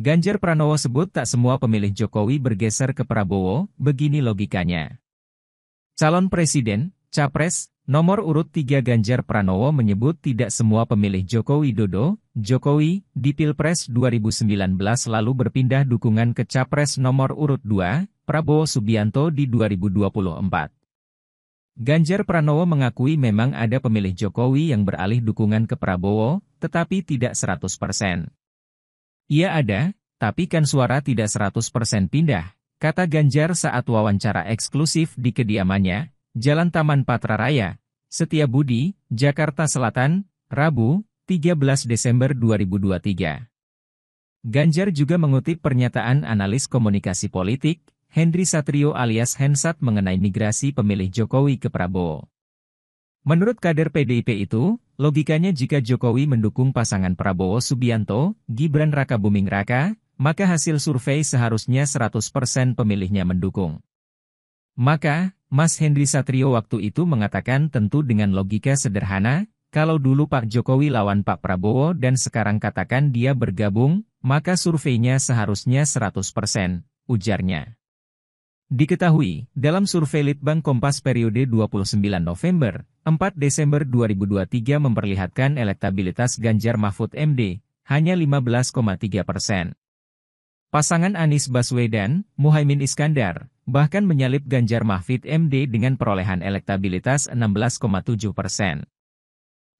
Ganjar Pranowo sebut tak semua pemilih Jokowi bergeser ke Prabowo, begini logikanya. Calon Presiden, Capres, nomor urut 3 Ganjar Pranowo menyebut tidak semua pemilih Jokowi Dodo, Jokowi, di Pilpres 2019 lalu berpindah dukungan ke Capres nomor urut 2, Prabowo Subianto di 2024. Ganjar Pranowo mengakui memang ada pemilih Jokowi yang beralih dukungan ke Prabowo, tetapi tidak 100%. Ia ada, tapi kan suara tidak 100% pindah, kata Ganjar saat wawancara eksklusif di kediamannya, Jalan Taman Patra Raya, Setiabudi, Jakarta Selatan, Rabu, 13 Desember 2023. Ganjar juga mengutip pernyataan analis komunikasi politik, Henry Satrio alias Hensat mengenai migrasi pemilih Jokowi ke Prabowo. Menurut kader PDIP itu, logikanya jika Jokowi mendukung pasangan Prabowo Subianto, Gibran Raka Buming Raka, maka hasil survei seharusnya 100% pemilihnya mendukung. Maka, Mas Hendri Satrio waktu itu mengatakan tentu dengan logika sederhana, kalau dulu Pak Jokowi lawan Pak Prabowo dan sekarang katakan dia bergabung, maka surveinya seharusnya 100%, ujarnya. Diketahui, dalam survei Litbang Kompas periode 29 November, 4 Desember 2023 memperlihatkan elektabilitas Ganjar Mahfud MD, hanya 15,3 persen. Pasangan Anies Baswedan, Muhaimin Iskandar, bahkan menyalip Ganjar Mahfud MD dengan perolehan elektabilitas 16,7 persen.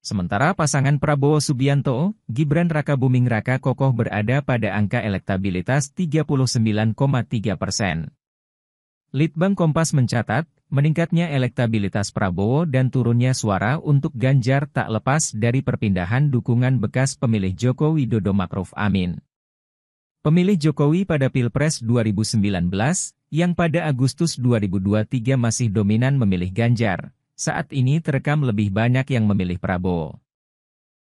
Sementara pasangan Prabowo Subianto, Gibran Raka Buming Raka kokoh berada pada angka elektabilitas 39,3 persen. Litbang Kompas mencatat, meningkatnya elektabilitas Prabowo dan turunnya suara untuk Ganjar tak lepas dari perpindahan dukungan bekas pemilih Jokowi, Dodo, Makruf Amin. Pemilih Jokowi pada Pilpres 2019, yang pada Agustus 2023 masih dominan memilih Ganjar, saat ini terekam lebih banyak yang memilih Prabowo.